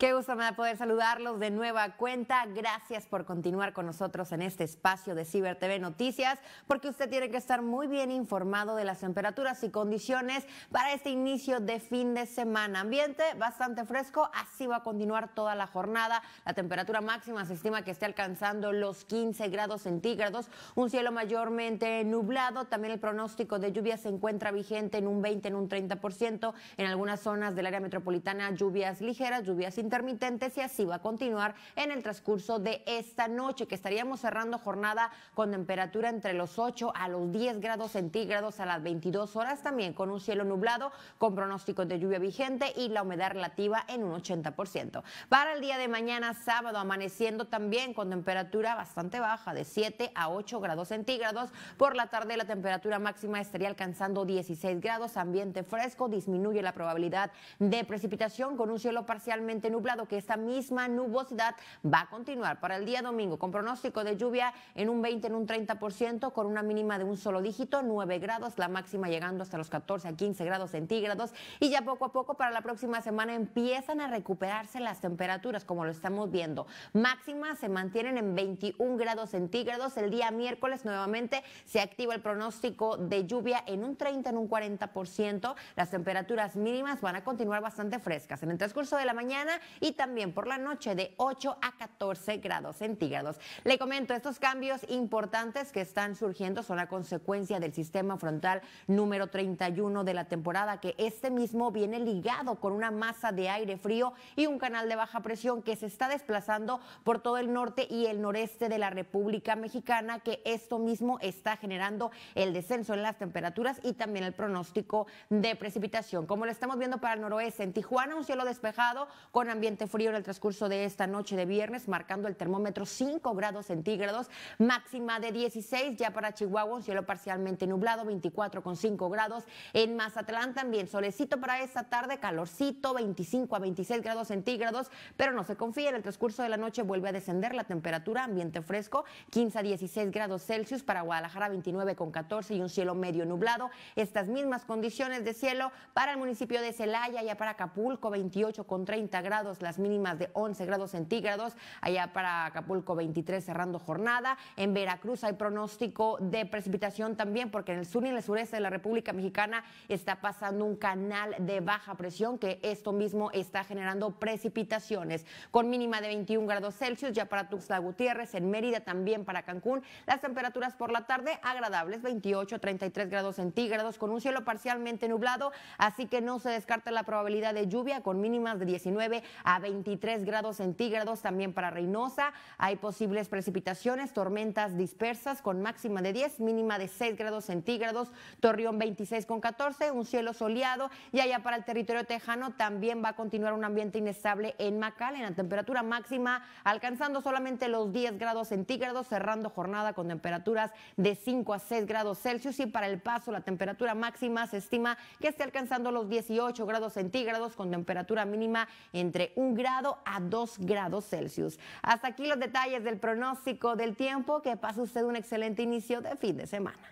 Qué gusto me da poder saludarlos de nueva cuenta. Gracias por continuar con nosotros en este espacio de Ciber TV Noticias, porque usted tiene que estar muy bien informado de las temperaturas y condiciones para este inicio de fin de semana. Ambiente bastante fresco, así va a continuar toda la jornada. La temperatura máxima se estima que esté alcanzando los 15 grados centígrados, un cielo mayormente nublado. También el pronóstico de lluvia se encuentra vigente en un 20, en un 30%. En algunas zonas del área metropolitana, lluvias ligeras, lluvias intensas y así va a continuar en el transcurso de esta noche, que estaríamos cerrando jornada con temperatura entre los 8 a los 10 grados centígrados a las 22 horas, también con un cielo nublado, con pronósticos de lluvia vigente y la humedad relativa en un 80%. Para el día de mañana, sábado, amaneciendo también con temperatura bastante baja, de 7 a 8 grados centígrados. Por la tarde, la temperatura máxima estaría alcanzando 16 grados, ambiente fresco, disminuye la probabilidad de precipitación con un cielo parcialmente nublado que esta misma nubosidad va a continuar para el día domingo, con pronóstico de lluvia en un 20, en un 30%, con una mínima de un solo dígito, 9 grados, la máxima llegando hasta los 14 a 15 grados centígrados. Y ya poco a poco para la próxima semana empiezan a recuperarse las temperaturas, como lo estamos viendo. Máximas se mantienen en 21 grados centígrados. El día miércoles nuevamente se activa el pronóstico de lluvia en un 30, en un 40%. Las temperaturas mínimas van a continuar bastante frescas. En el transcurso de la mañana y también por la noche de 8 a 14 grados centígrados. Le comento, estos cambios importantes que están surgiendo son la consecuencia del sistema frontal número 31 de la temporada, que este mismo viene ligado con una masa de aire frío y un canal de baja presión que se está desplazando por todo el norte y el noreste de la República Mexicana, que esto mismo está generando el descenso en las temperaturas y también el pronóstico de precipitación. Como lo estamos viendo para el noroeste, en Tijuana un cielo despejado con ambiente ambiente frío en el transcurso de esta noche de viernes, marcando el termómetro 5 grados centígrados, máxima de 16 ya para Chihuahua, un cielo parcialmente nublado, 24 con 5 grados. En Mazatlán también solecito para esta tarde, calorcito, 25 a 26 grados centígrados, pero no se confíe, en el transcurso de la noche vuelve a descender la temperatura, ambiente fresco, 15 a 16 grados Celsius para Guadalajara, 29 con 14 y un cielo medio nublado. Estas mismas condiciones de cielo para el municipio de Celaya, ya para Acapulco, 28 con 30 grados las mínimas de 11 grados centígrados, allá para Acapulco 23 cerrando jornada, en Veracruz hay pronóstico de precipitación también porque en el sur y en el sureste de la República Mexicana está pasando un canal de baja presión que esto mismo está generando precipitaciones con mínima de 21 grados Celsius ya para Tuxtla Gutiérrez, en Mérida también para Cancún, las temperaturas por la tarde agradables 28 33 grados centígrados con un cielo parcialmente nublado, así que no se descarta la probabilidad de lluvia con mínimas de 19 a 23 grados centígrados también para Reynosa. Hay posibles precipitaciones, tormentas dispersas con máxima de 10, mínima de 6 grados centígrados. Torreón 26 con 14, un cielo soleado. Y allá para el territorio tejano también va a continuar un ambiente inestable en Macal, en la temperatura máxima alcanzando solamente los 10 grados centígrados, cerrando jornada con temperaturas de 5 a 6 grados Celsius. Y para el paso, la temperatura máxima se estima que esté alcanzando los 18 grados centígrados con temperatura mínima entre de un grado a dos grados Celsius. Hasta aquí los detalles del pronóstico del tiempo. Que pase usted un excelente inicio de fin de semana.